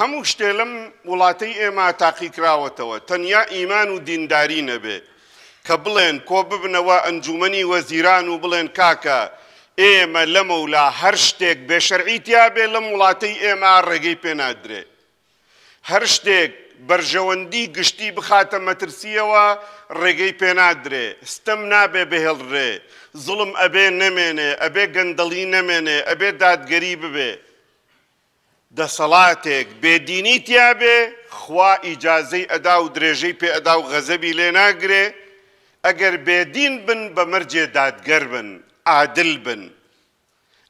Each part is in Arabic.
هەموو شتێ لەم وڵاتەی ئێمە تاقیکراوەتەوە تەنیا ئیمان و دینداری نەبێ کە بڵێن کۆ ببنەوە ئەنجومنی وەزیران و بڵێن کاکە ئێمە لەمەولا هەر شتێک بێشەرعیتیا بێ لەم وڵاتەی ئێمە ڕێگەی پێنادرێ هەر شتێک بەرژەوەندی گشتی بخاتە مەترسیەوە ڕێگەی پێنادرێ ستەم نابێ بهێڵڕێ زڵم ئەبێ نەمێنێ ئەبێ گەندەڵی نەمێنێ ئەبێ دادگەری ببێ دەسەڵاتێک بێدینی تیاابێ خوا ئیجاازەی ئەدا و درێژەی پێ ئەدا و غەزەبی لێ ناگرێ ئەگەر بێدین بن بە مەرجێ دادگەر بن عادل بن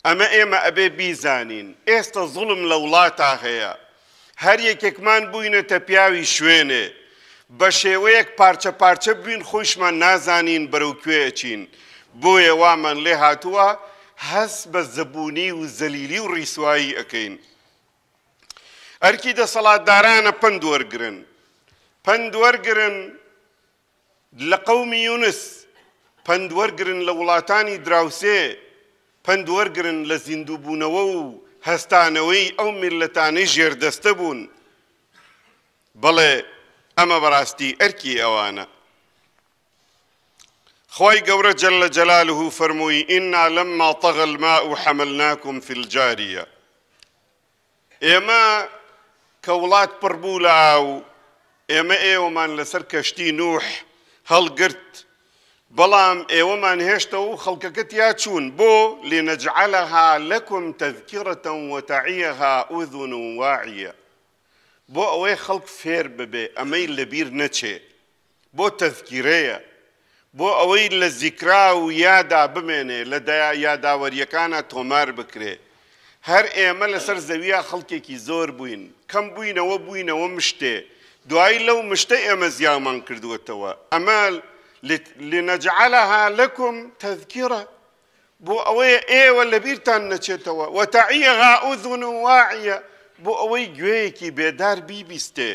ئەمە ئێمە ئەبێ بیزانین ئێستا زوڵم لە وڵاتە هەیە هەر یەکێکمان بووینەتە پیاوی شوێنێ بە شێوەیەک پارچە پارچە بووین خۆشمان نازانین بەرەو کوێچین بۆیە وامان لێ هاتووە هەست بە زەبوونی و زەلیلی و ڕیسایی ئەەکەین أركي دا صلاة دارانا پند وەرگن لە قەومی لقوم يونس وەرگن لە لولاتاني دراوسي پند وەرگن لزندوبون وو هستانوي أو ملتاني میلەتانەی ژێردەستە بوون بەڵێ ئەمە بەڕاستی ئەرکی ئەوانە خوي جورة جل جلاله فرموي إنا لما طغى الماء حملناكم في الجارية إما كولات وڵات پڕبوو لە ئاو ئێمە ئێوەمان إيه نوح هەڵگرت بەڵام ئێوەمان إيه هێشتا و خەڵکەکەت یا چوون بۆ لێنەجعلەها لەکم تەذکیڕەتەن وەتەعیەها ئوذون و واعە خلق ئەوەی خەڵک فێر ببێ ئەمەی لەبیر نەچێ بۆ تەذکیرەیە بۆ ئەوەی لە زیکرا و یادا بمێنێ لە هر هەر ئێمە لەسەر زەویە خەڵکێکی زۆر بووین کەم بووینەوە بووینەوە مشتێ دوای لەو مشتە ئێمە زیامان کردوەتەوە ئەمە لنەجعلها لەکم تذکیرە بۆ ئەوەیە ئێوە لەبیرتان نەچێتەوە وتەعیەغا ئوذن و اوی بۆ کی بیدار بی بیسته